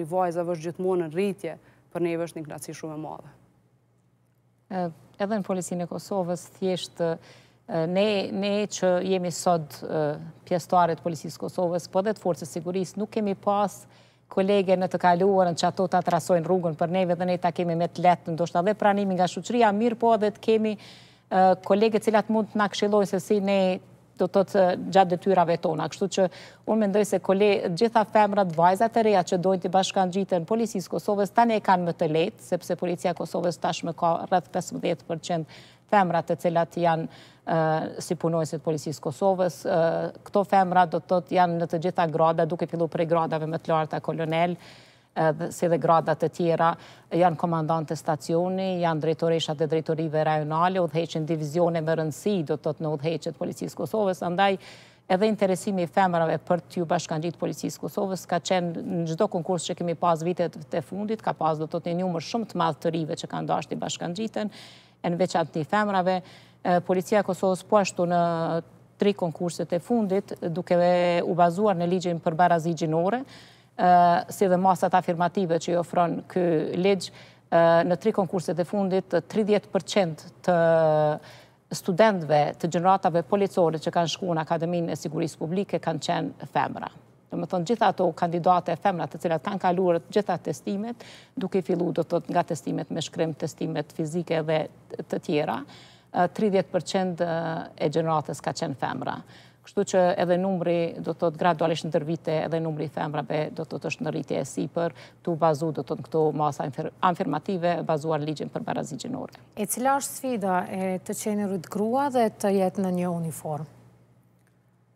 i vajzavë është gjithmonë në rritje, për neve është një knaci shumë e madhe. Edhe në Policinë e Kosovës, thjeshtë ne, ne që jemi sot pjestarit Policinës Kosovës, po dhe të forcës sigurisë, nuk kemi pas kolege në të kaluarën që ato ta trasojnë rrugën për neve dhe ne ta kemi me të letë, do shtë adhe pranimi nga shuqëria, mirë po dhe të kemi kolege cilat mund të nakëshillojnë, se si ne do të të gjatë dëtyrave tona. Kështu që unë mendoj se kole gjitha femrat, vajzat e reja që dojnë të bashkan gjitë në policisë Kosovës, tani e kanë më të letë, sepse policia Kosovës tashme ka rrëth 15% femrat e cilat janë si punojësit policisë Kosovës. Këto femrat do të të janë në të gjitha grada, duke fillu prej gradave më të lartë a kolonelë, si dhe gradat të tjera, janë komandant të stacioni, janë drejtoreshat dhe drejtorive rajonale, odheqen divizione më rëndësi, do të të në odheqet policisë Kosovës, ndaj edhe interesimi i femërave për të ju bashkan gjitë policisë Kosovës, ka qenë në gjdo konkurs që kemi pas vitet të fundit, ka pas do të të një njëmër shumë të madhë të rive që kanë dashti bashkan gjitën, në veçat të femërave, policia Kosovës po ashtu në tri konkurset e fundit, duke u bazuar në ligjin për barazi gjinore, si dhe masat afirmative që i ofronë kë legjë, në tri konkurset e fundit, 30% të studentve të gjeneratave policore që kanë shku në Akademin e Sigurisë Publike kanë qenë femra. Në më thënë, gjitha ato kandidate e femra të cilat kanë kalurët gjitha testimet, duke fillu do të nga testimet me shkrim, testimet fizike dhe të tjera, 30% e gjënratës ka qenë femra kështu që edhe numri, do të të gradualisht në tërvite, edhe numri i femrave, do të të është në rritje e si për të bazu, do të në këto masa afirmative, bazuar ligjen për barazi gjenore. E cila është sfida e të qenë rrët grua dhe të jetë në një uniformë?